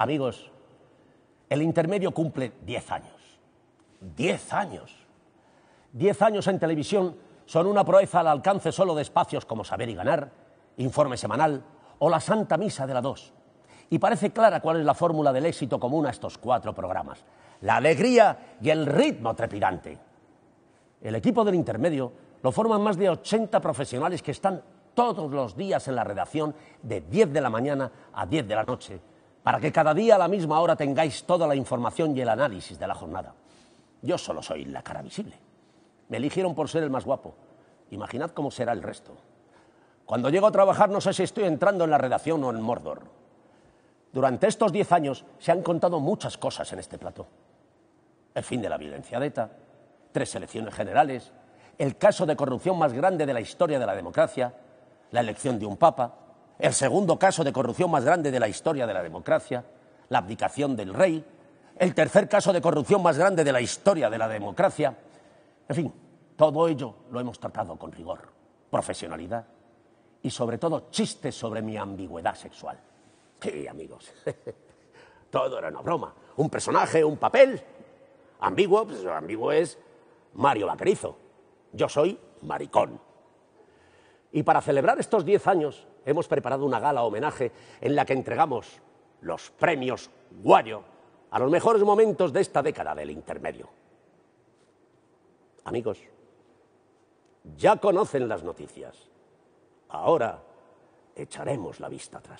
Amigos, el intermedio cumple 10 años. 10 años. 10 años en televisión son una proeza al alcance solo de espacios como Saber y Ganar, Informe Semanal o La Santa Misa de la 2. Y parece clara cuál es la fórmula del éxito común a estos cuatro programas. La alegría y el ritmo trepidante. El equipo del intermedio lo forman más de 80 profesionales que están todos los días en la redacción de 10 de la mañana a 10 de la noche para que cada día a la misma hora tengáis toda la información y el análisis de la jornada. Yo solo soy la cara visible. Me eligieron por ser el más guapo. Imaginad cómo será el resto. Cuando llego a trabajar no sé si estoy entrando en la redacción o en Mordor. Durante estos diez años se han contado muchas cosas en este plato El fin de la violencia de ETA, tres elecciones generales, el caso de corrupción más grande de la historia de la democracia, la elección de un papa, el segundo caso de corrupción más grande de la historia de la democracia, la abdicación del rey, el tercer caso de corrupción más grande de la historia de la democracia. En fin, todo ello lo hemos tratado con rigor, profesionalidad y sobre todo chistes sobre mi ambigüedad sexual. Sí, amigos, todo era una broma. Un personaje, un papel. Ambiguo, pues, ambiguo es Mario Vaquerizo. Yo soy maricón. Y para celebrar estos 10 años hemos preparado una gala homenaje en la que entregamos los premios Guario a los mejores momentos de esta década del intermedio. Amigos, ya conocen las noticias. Ahora echaremos la vista atrás.